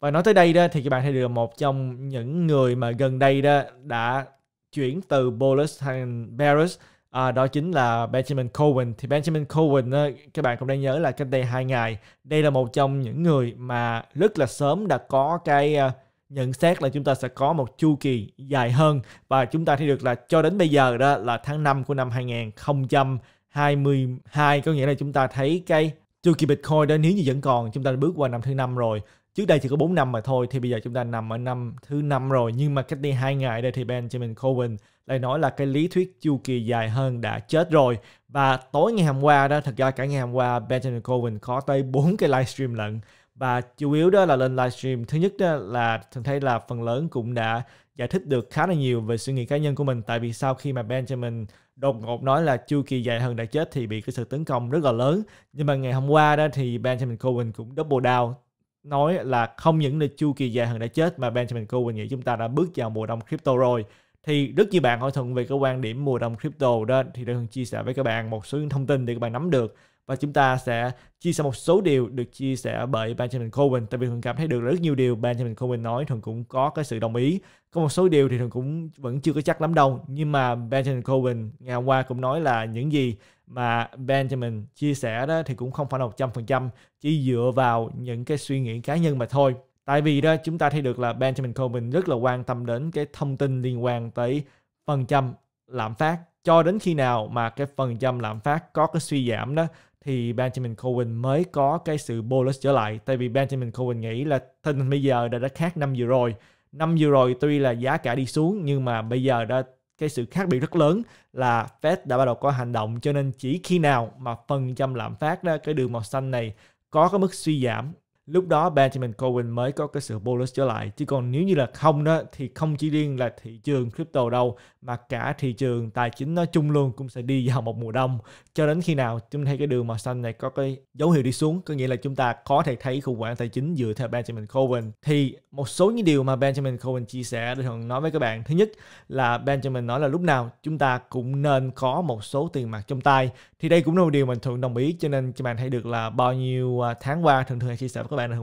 và nói tới đây đó thì các bạn thấy được một trong những người mà gần đây đó đã chuyển từ Bolus thành Belarus à, đó chính là Benjamin Cohen thì Benjamin Cohen đó, các bạn cũng đang nhớ là cách đây hai ngày đây là một trong những người mà rất là sớm đã có cái uh, nhận xét là chúng ta sẽ có một chu kỳ dài hơn và chúng ta thấy được là cho đến bây giờ đó là tháng 5 của năm 2022 có nghĩa là chúng ta thấy cái chu kỳ Bitcoin đó nếu như vẫn còn chúng ta đã bước qua năm thứ năm rồi trước đây thì có 4 năm mà thôi thì bây giờ chúng ta nằm ở năm thứ năm rồi nhưng mà cách đây hai ngày đây thì Benjamin Cohen lại nói là cái lý thuyết chu kỳ dài hơn đã chết rồi và tối ngày hôm qua đó thật ra cả ngày hôm qua Benjamin Cohen có tới 4 cái livestream lận và chủ yếu đó là lên livestream thứ nhất đó là thường thấy là phần lớn cũng đã giải thích được khá là nhiều về suy nghĩ cá nhân của mình tại vì sau khi mà Benjamin đột ngột nói là chu kỳ dài hơn đã chết thì bị cái sự tấn công rất là lớn nhưng mà ngày hôm qua đó thì Benjamin Cohen cũng double down nói là không những là chu kỳ dài hơn đã chết mà Benjamin Cohen nghĩ chúng ta đã bước vào mùa đông crypto rồi thì rất nhiều bạn hỏi thuận về cái quan điểm mùa đông crypto đó thì tôi chia sẻ với các bạn một số thông tin để các bạn nắm được và chúng ta sẽ chia sẻ một số điều được chia sẻ bởi Benjamin Cohen tại vì thường cảm thấy được rất nhiều điều Benjamin Cohen nói thường cũng có cái sự đồng ý có một số điều thì thường cũng vẫn chưa có chắc lắm đâu nhưng mà Benjamin Cohen ngày hôm qua cũng nói là những gì mà Benjamin chia sẻ đó thì cũng không phải là 100% chỉ dựa vào những cái suy nghĩ cá nhân mà thôi tại vì đó chúng ta thấy được là Benjamin Cohen rất là quan tâm đến cái thông tin liên quan tới phần trăm lạm phát cho đến khi nào mà cái phần trăm lạm phát có cái suy giảm đó thì Benjamin Cohen mới có cái sự bullish trở lại. Tại vì Benjamin Cohen nghĩ là tình hình bây giờ đã, đã khác năm vừa rồi. Năm vừa rồi tuy là giá cả đi xuống nhưng mà bây giờ đã cái sự khác biệt rất lớn là Fed đã bắt đầu có hành động cho nên chỉ khi nào mà phần trăm lạm phát đó cái đường màu xanh này có cái mức suy giảm lúc đó Benjamin Cohen mới có cái sự bullish trở lại chứ còn nếu như là không đó thì không chỉ riêng là thị trường crypto đâu mà cả thị trường tài chính nói chung luôn cũng sẽ đi vào một mùa đông cho đến khi nào chúng ta thấy cái đường màu xanh này có cái dấu hiệu đi xuống có nghĩa là chúng ta có thể thấy khủng hoảng tài chính dựa theo Benjamin Cohen thì một số những điều mà Benjamin Cohen chia sẻ để thường nói với các bạn thứ nhất là Benjamin nói là lúc nào chúng ta cũng nên có một số tiền mặt trong tay thì đây cũng là một điều mình thường đồng ý cho nên các bạn thấy được là bao nhiêu à, tháng qua thường thường chia sẻ với các bạn là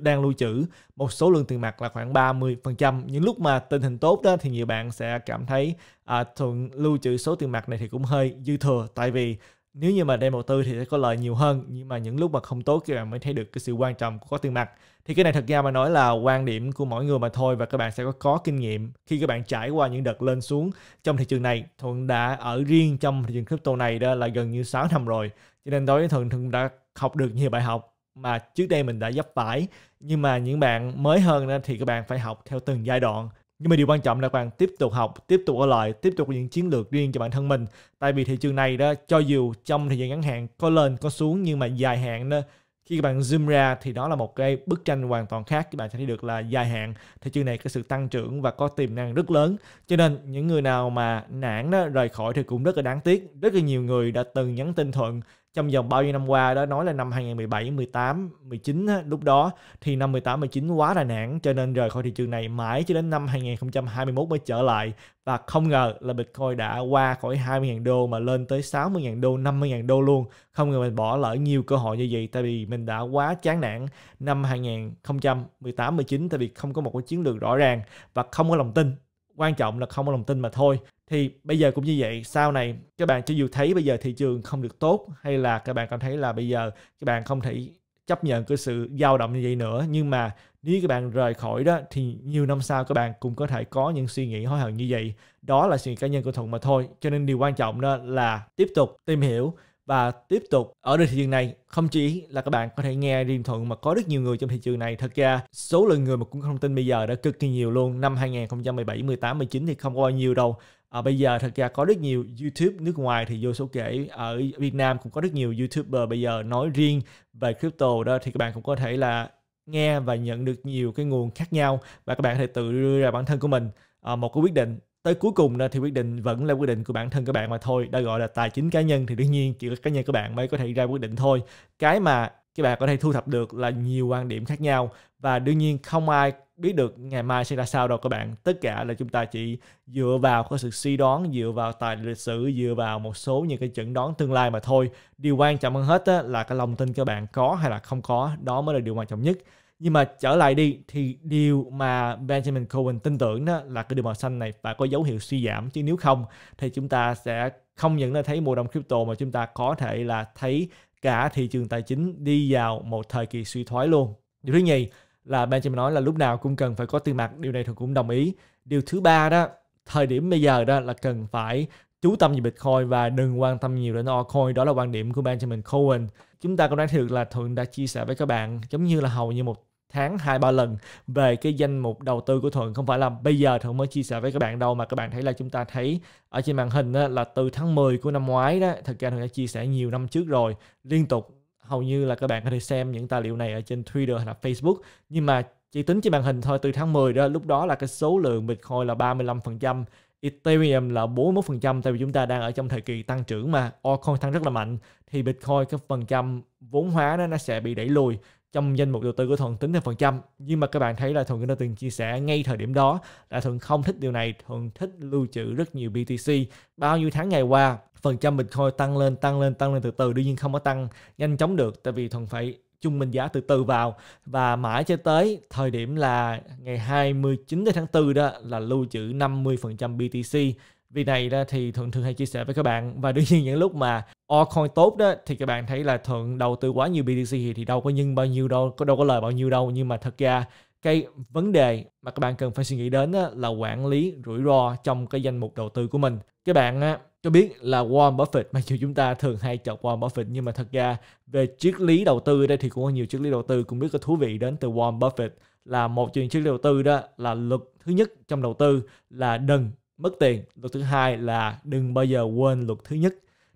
đang lưu trữ một số lượng tiền mặt là khoảng 30% những lúc mà tình hình tốt đó thì nhiều bạn sẽ cảm thấy à, thường lưu trữ số tiền mặt này thì cũng hơi dư thừa tại vì nếu như mà đem đầu tư thì sẽ có lợi nhiều hơn nhưng mà những lúc mà không tốt thì bạn mới thấy được cái sự quan trọng của có tiền mặt thì cái này thật ra mà nói là quan điểm của mỗi người mà thôi và các bạn sẽ có có kinh nghiệm khi các bạn trải qua những đợt lên xuống trong thị trường này thuận đã ở riêng trong thị trường crypto này đó là gần như 6 năm rồi cho nên đối với thuận thuận đã học được nhiều bài học mà trước đây mình đã dấp phải nhưng mà những bạn mới hơn đó thì các bạn phải học theo từng giai đoạn nhưng mà điều quan trọng là các bạn tiếp tục học, tiếp tục ở lại, tiếp tục có những chiến lược riêng cho bản thân mình. Tại vì thị trường này đó, cho dù trong thời gian ngắn hạn có lên, có xuống nhưng mà dài hạn đó, khi các bạn zoom ra thì đó là một cái bức tranh hoàn toàn khác các bạn sẽ thấy được là dài hạn thị trường này có sự tăng trưởng và có tiềm năng rất lớn cho nên những người nào mà nản đó rời khỏi thì cũng rất là đáng tiếc rất là nhiều người đã từng nhắn tin thuận trong vòng bao nhiêu năm qua đó nói là năm 2017, 18, 19 lúc đó thì năm 18, 19 quá đà nản cho nên rời khỏi thị trường này mãi cho đến năm 2021 mới trở lại và không ngờ là Bitcoin đã qua khỏi 20.000 đô mà lên tới 60.000 đô, 50.000 đô luôn. Không ngờ mình bỏ lỡ nhiều cơ hội như vậy tại vì mình đã quá chán nản năm 2018, 19 tại vì không có một cái chiến lược rõ ràng và không có lòng tin quan trọng là không có lòng tin mà thôi thì bây giờ cũng như vậy sau này các bạn cho dù thấy bây giờ thị trường không được tốt hay là các bạn cảm thấy là bây giờ các bạn không thể chấp nhận cái sự dao động như vậy nữa nhưng mà nếu các bạn rời khỏi đó thì nhiều năm sau các bạn cũng có thể có những suy nghĩ hối hận như vậy đó là suy nghĩ cá nhân của thuận mà thôi cho nên điều quan trọng đó là tiếp tục tìm hiểu và tiếp tục ở trên thị trường này không chỉ là các bạn có thể nghe riêng thuận mà có rất nhiều người trong thị trường này thật ra số lượng người mà cũng không tin bây giờ đã cực kỳ nhiều luôn năm 2017 18 19 thì không có bao nhiêu đâu À, bây giờ thật ra có rất nhiều YouTube nước ngoài thì vô số kể ở Việt Nam cũng có rất nhiều YouTuber bây giờ nói riêng về crypto đó thì các bạn cũng có thể là nghe và nhận được nhiều cái nguồn khác nhau và các bạn có thể tự đưa ra bản thân của mình à, một cái quyết định tới cuối cùng đó thì quyết định vẫn là quyết định của bản thân các bạn mà thôi đã gọi là tài chính cá nhân thì đương nhiên chỉ có cá nhân các bạn mới có thể ra quyết định thôi cái mà các bạn có thể thu thập được là nhiều quan điểm khác nhau và đương nhiên không ai biết được ngày mai sẽ ra sao đâu các bạn tất cả là chúng ta chỉ dựa vào cái sự suy đoán dựa vào tài lịch sử dựa vào một số những cái chẩn đoán tương lai mà thôi điều quan trọng hơn hết á, là cái lòng tin các bạn có hay là không có đó mới là điều quan trọng nhất nhưng mà trở lại đi thì điều mà Benjamin Cohen tin tưởng đó là cái đường màu xanh này phải có dấu hiệu suy giảm chứ nếu không thì chúng ta sẽ không những là thấy mùa đông crypto mà chúng ta có thể là thấy cả thị trường tài chính đi vào một thời kỳ suy thoái luôn. Điều thứ nhì là Benjamin nói là lúc nào cũng cần phải có tiền mặt điều này thuận cũng đồng ý điều thứ ba đó thời điểm bây giờ đó là cần phải chú tâm về Bitcoin và đừng quan tâm nhiều đến altcoin đó là quan điểm của Benjamin Cohen chúng ta cũng đã được là thuận đã chia sẻ với các bạn giống như là hầu như một tháng hai ba lần về cái danh mục đầu tư của thuận không phải là bây giờ thuận mới chia sẻ với các bạn đâu mà các bạn thấy là chúng ta thấy ở trên màn hình đó, là từ tháng 10 của năm ngoái đó thực ra thuận đã chia sẻ nhiều năm trước rồi liên tục hầu như là các bạn có thể xem những tài liệu này ở trên Twitter hay là Facebook nhưng mà chỉ tính trên màn hình thôi từ tháng 10 đó lúc đó là cái số lượng Bitcoin là 35% Ethereum là 41% tại vì chúng ta đang ở trong thời kỳ tăng trưởng mà altcoin tăng rất là mạnh thì Bitcoin cái phần trăm vốn hóa đó, nó sẽ bị đẩy lùi trong danh mục đầu tư của Thuận tính theo phần trăm nhưng mà các bạn thấy là Thuận đã từng chia sẻ ngay thời điểm đó là Thuận không thích điều này Thuận thích lưu trữ rất nhiều BTC bao nhiêu tháng ngày qua phần trăm Bitcoin tăng lên tăng lên tăng lên từ từ đương nhiên không có tăng nhanh chóng được tại vì thằng phải chung bình giá từ từ vào và mãi cho tới thời điểm là ngày 29 tháng 4 đó là lưu trữ 50% BTC vì này đó thì thuận thường hay chia sẻ với các bạn và đương nhiên những lúc mà altcoin tốt đó thì các bạn thấy là thuận đầu tư quá nhiều BTC thì, thì đâu có nhân bao nhiêu đâu có đâu có lời bao nhiêu đâu nhưng mà thật ra cái vấn đề mà các bạn cần phải suy nghĩ đến là quản lý rủi ro trong cái danh mục đầu tư của mình các bạn cho biết là Warren Buffett mặc dù chúng ta thường hay chọc Warren Buffett nhưng mà thật ra về triết lý đầu tư đây thì cũng có nhiều triết lý đầu tư cũng rất là thú vị đến từ Warren Buffett là một trong triết lý đầu tư đó là luật thứ nhất trong đầu tư là đừng mất tiền luật thứ hai là đừng bao giờ quên luật thứ nhất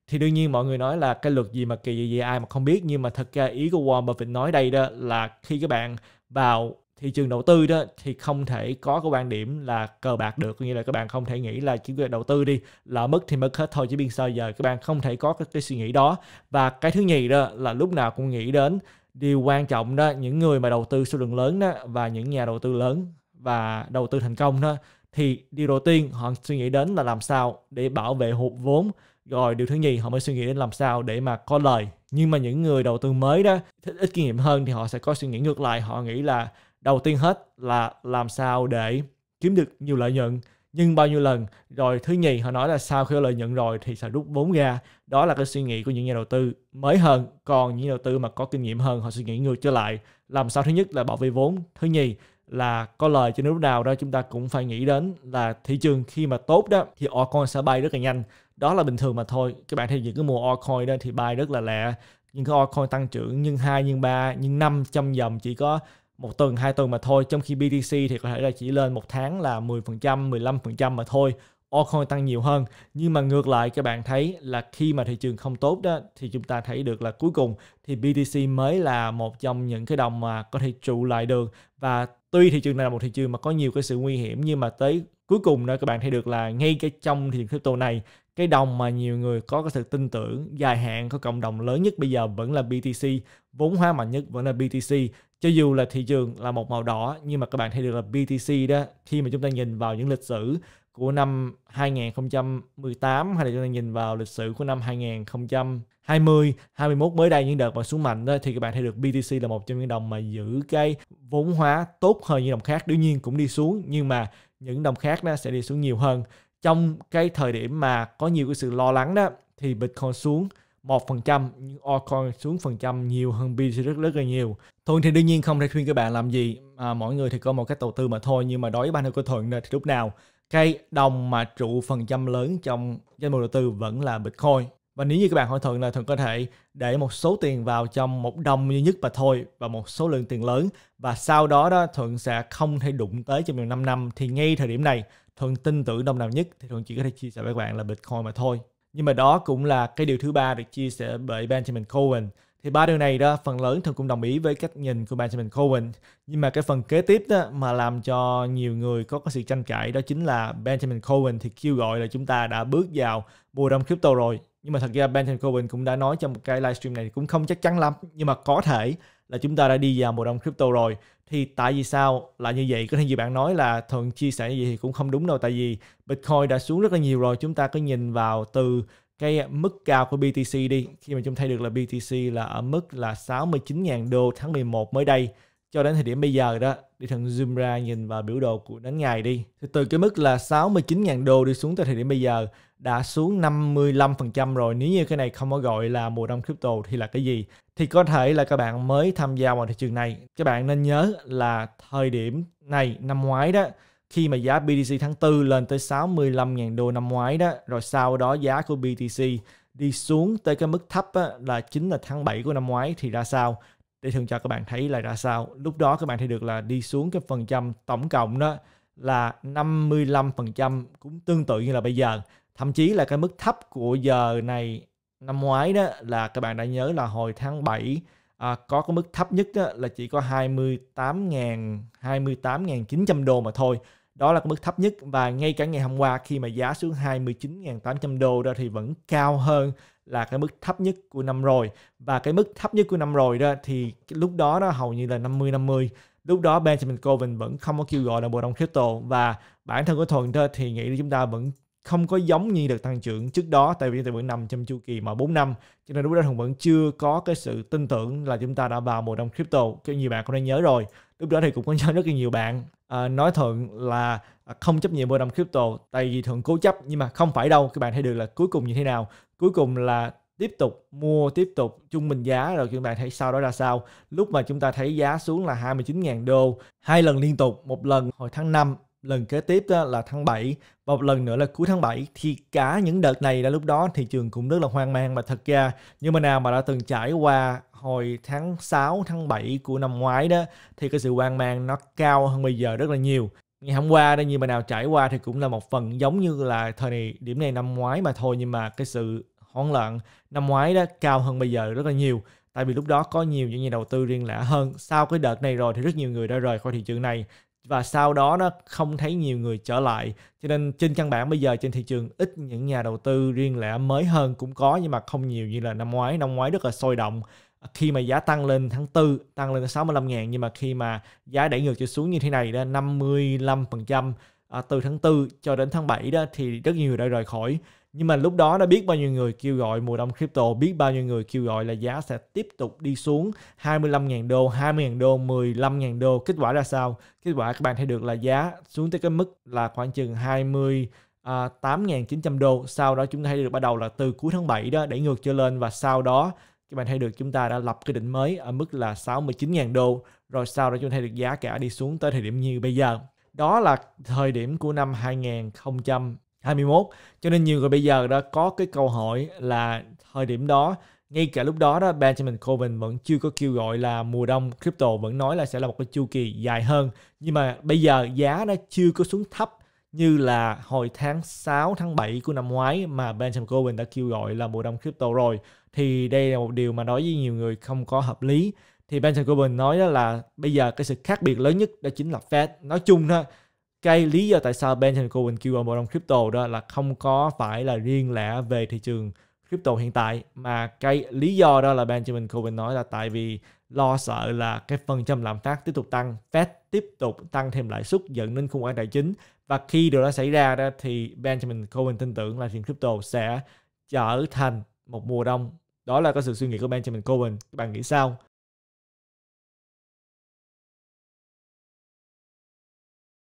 thì đương nhiên mọi người nói là cái luật gì mà kỳ gì, gì ai mà không biết nhưng mà thật ra ý của Warren Buffett nói đây đó là khi các bạn vào thị trường đầu tư đó thì không thể có cái quan điểm là cờ bạc được như là các bạn không thể nghĩ là chỉ việc đầu tư đi là mất thì mất hết thôi chứ biên sao giờ các bạn không thể có cái, cái suy nghĩ đó và cái thứ nhì đó là lúc nào cũng nghĩ đến điều quan trọng đó những người mà đầu tư số lượng lớn đó và những nhà đầu tư lớn và đầu tư thành công đó thì điều đầu tiên họ suy nghĩ đến là làm sao để bảo vệ hụt vốn rồi điều thứ nhì họ mới suy nghĩ đến làm sao để mà có lời nhưng mà những người đầu tư mới đó ít kinh nghiệm hơn thì họ sẽ có suy nghĩ ngược lại họ nghĩ là đầu tiên hết là làm sao để kiếm được nhiều lợi nhuận nhưng bao nhiêu lần rồi thứ nhì họ nói là sau khi lợi nhuận rồi thì sẽ rút vốn ra đó là cái suy nghĩ của những nhà đầu tư mới hơn còn những nhà đầu tư mà có kinh nghiệm hơn họ suy nghĩ ngược trở lại làm sao thứ nhất là bảo vệ vốn thứ nhì là có lời cho lúc nào đó chúng ta cũng phải nghĩ đến là thị trường khi mà tốt đó thì altcoin sẽ bay rất là nhanh đó là bình thường mà thôi các bạn thấy những cái mùa altcoin đó thì bay rất là lẹ những cái altcoin tăng trưởng nhưng hai nhưng ba nhưng năm trăm vòng chỉ có một tuần hai tuần mà thôi trong khi BTC thì có thể là chỉ lên một tháng là 10% 15% mà thôi altcoin tăng nhiều hơn nhưng mà ngược lại các bạn thấy là khi mà thị trường không tốt đó thì chúng ta thấy được là cuối cùng thì BTC mới là một trong những cái đồng mà có thể trụ lại được và tuy thị trường này là một thị trường mà có nhiều cái sự nguy hiểm nhưng mà tới cuối cùng đó các bạn thấy được là ngay cái trong thị trường crypto này cái đồng mà nhiều người có cái sự tin tưởng dài hạn có cộng đồng lớn nhất bây giờ vẫn là BTC vốn hóa mạnh nhất vẫn là BTC cho dù là thị trường là một màu đỏ nhưng mà các bạn thấy được là BTC đó khi mà chúng ta nhìn vào những lịch sử của năm 2018 hay là chúng ta nhìn vào lịch sử của năm 2020, 21 mới đây những đợt mà xuống mạnh đó thì các bạn thấy được BTC là một trong những đồng mà giữ cái vốn hóa tốt hơn những đồng khác. Đương nhiên cũng đi xuống nhưng mà những đồng khác nó sẽ đi xuống nhiều hơn trong cái thời điểm mà có nhiều cái sự lo lắng đó thì Bitcoin xuống 1% nhưng altcoin xuống phần trăm nhiều hơn BTC rất rất là nhiều. Thuận thì đương nhiên không thể khuyên các bạn làm gì, à, mỗi người thì có một cách đầu tư mà thôi nhưng mà đối với bản thân của Thuận thì lúc nào cái đồng mà trụ phần trăm lớn trong danh mục đầu tư vẫn là Bitcoin. Và nếu như các bạn hỏi Thuận là Thuận có thể để một số tiền vào trong một đồng duy nhất mà thôi và một số lượng tiền lớn và sau đó đó Thuận sẽ không thể đụng tới trong vòng 5 năm thì ngay thời điểm này thường tin tưởng đồng nào nhất thì thường chỉ có thể chia sẻ với các bạn là Bitcoin mà thôi. Nhưng mà đó cũng là cái điều thứ ba được chia sẻ bởi Benjamin Cohen. Thì ba điều này đó phần lớn thường cũng đồng ý với cách nhìn của Benjamin Cohen. Nhưng mà cái phần kế tiếp đó mà làm cho nhiều người có cái sự tranh cãi đó chính là Benjamin Cohen thì kêu gọi là chúng ta đã bước vào mùa đông crypto rồi. Nhưng mà thật ra Benjamin Cohen cũng đã nói trong một cái livestream này cũng không chắc chắn lắm. Nhưng mà có thể là chúng ta đã đi vào mùa đông crypto rồi thì tại vì sao lại như vậy có thể như bạn nói là thuận chia sẻ như vậy thì cũng không đúng đâu tại vì bitcoin đã xuống rất là nhiều rồi chúng ta cứ nhìn vào từ cái mức cao của BTC đi khi mà chúng thấy được là BTC là ở mức là 69.000 đô tháng 11 mới đây cho đến thời điểm bây giờ đó đi thằng zoom ra nhìn vào biểu đồ của đến ngày đi thì từ cái mức là 69.000 đô đi xuống tới thời điểm bây giờ đã xuống 55% rồi nếu như cái này không có gọi là mùa đông crypto thì là cái gì thì có thể là các bạn mới tham gia vào thị trường này các bạn nên nhớ là thời điểm này năm ngoái đó khi mà giá BTC tháng 4 lên tới 65.000 đô năm ngoái đó rồi sau đó giá của BTC đi xuống tới cái mức thấp á, là chính là tháng 7 của năm ngoái thì ra sao để thường cho các bạn thấy là ra sao. Lúc đó các bạn thấy được là đi xuống cái phần trăm tổng cộng đó là 55% cũng tương tự như là bây giờ. Thậm chí là cái mức thấp của giờ này năm ngoái đó là các bạn đã nhớ là hồi tháng 7 à, có cái mức thấp nhất đó là chỉ có 28.000 28.900 đô mà thôi. Đó là cái mức thấp nhất và ngay cả ngày hôm qua khi mà giá xuống 29.800 đô đó thì vẫn cao hơn là cái mức thấp nhất của năm rồi và cái mức thấp nhất của năm rồi đó thì lúc đó nó hầu như là 50 50 lúc đó Benjamin Coven vẫn không có kêu gọi là bộ đồng crypto và bản thân của Thuận đó thì nghĩ là chúng ta vẫn không có giống như được tăng trưởng trước đó tại vì tại vẫn nằm trong chu kỳ mà 4 năm cho nên lúc đó Hùng vẫn chưa có cái sự tin tưởng là chúng ta đã vào mùa đông crypto cho nhiều bạn cũng đã nhớ rồi lúc đó thì cũng có nhớ rất là nhiều bạn à, nói thuận là không chấp nhận mùa đông crypto tại vì thường cố chấp nhưng mà không phải đâu các bạn thấy được là cuối cùng như thế nào cuối cùng là tiếp tục mua tiếp tục trung bình giá rồi các bạn thấy sau đó ra sao lúc mà chúng ta thấy giá xuống là 29.000 đô hai lần liên tục một lần hồi tháng 5 lần kế tiếp đó là tháng 7 và một lần nữa là cuối tháng 7 thì cả những đợt này đã lúc đó thị trường cũng rất là hoang mang và thật ra nhưng mà nào mà đã từng trải qua hồi tháng 6 tháng 7 của năm ngoái đó thì cái sự hoang mang nó cao hơn bây giờ rất là nhiều ngày hôm qua đây như mà nào trải qua thì cũng là một phần giống như là thời này điểm này năm ngoái mà thôi nhưng mà cái sự hoảng loạn năm ngoái đó cao hơn bây giờ rất là nhiều tại vì lúc đó có nhiều những nhà đầu tư riêng lẻ hơn sau cái đợt này rồi thì rất nhiều người đã rời khỏi thị trường này và sau đó nó không thấy nhiều người trở lại cho nên trên căn bản bây giờ trên thị trường ít những nhà đầu tư riêng lẻ mới hơn cũng có nhưng mà không nhiều như là năm ngoái năm ngoái rất là sôi động khi mà giá tăng lên tháng 4 tăng lên 65 ngàn nhưng mà khi mà giá đẩy ngược trở xuống như thế này đó 55% à, từ tháng 4 cho đến tháng 7 đó thì rất nhiều người đã rời khỏi nhưng mà lúc đó nó biết bao nhiêu người kêu gọi mùa đông crypto, biết bao nhiêu người kêu gọi là giá sẽ tiếp tục đi xuống 25.000 đô, 20.000 đô, 15.000 đô. Kết quả ra sao? Kết quả các bạn thấy được là giá xuống tới cái mức là khoảng chừng 20 À, 8.900 đô sau đó chúng ta thấy được bắt đầu là từ cuối tháng 7 đó đẩy ngược trở lên và sau đó các bạn thấy được chúng ta đã lập cái đỉnh mới ở mức là 69.000 đô rồi sau đó chúng ta thấy được giá cả đi xuống tới thời điểm như bây giờ đó là thời điểm của năm 2000 2021 cho nên nhiều người bây giờ đã có cái câu hỏi là thời điểm đó ngay cả lúc đó đó Benjamin Corbyn vẫn chưa có kêu gọi là mùa đông crypto vẫn nói là sẽ là một cái chu kỳ dài hơn nhưng mà bây giờ giá nó chưa có xuống thấp như là hồi tháng 6 tháng 7 của năm ngoái mà Benjamin Corbyn đã kêu gọi là mùa đông crypto rồi thì đây là một điều mà nói với nhiều người không có hợp lý thì Benjamin Corbyn nói đó là bây giờ cái sự khác biệt lớn nhất đó chính là Fed nói chung đó cái lý do tại sao Benjamin Cohen kêu gọi mở rộng crypto đó là không có phải là riêng lẻ về thị trường crypto hiện tại mà cái lý do đó là Benjamin Cohen nói là tại vì lo sợ là cái phần trăm lạm phát tiếp tục tăng, Fed tiếp tục tăng thêm lãi suất dẫn đến khủng hoảng tài chính và khi điều đó xảy ra đó thì Benjamin Cohen tin tưởng là thị trường crypto sẽ trở thành một mùa đông. Đó là cái sự suy nghĩ của Benjamin Cohen. Các bạn nghĩ sao?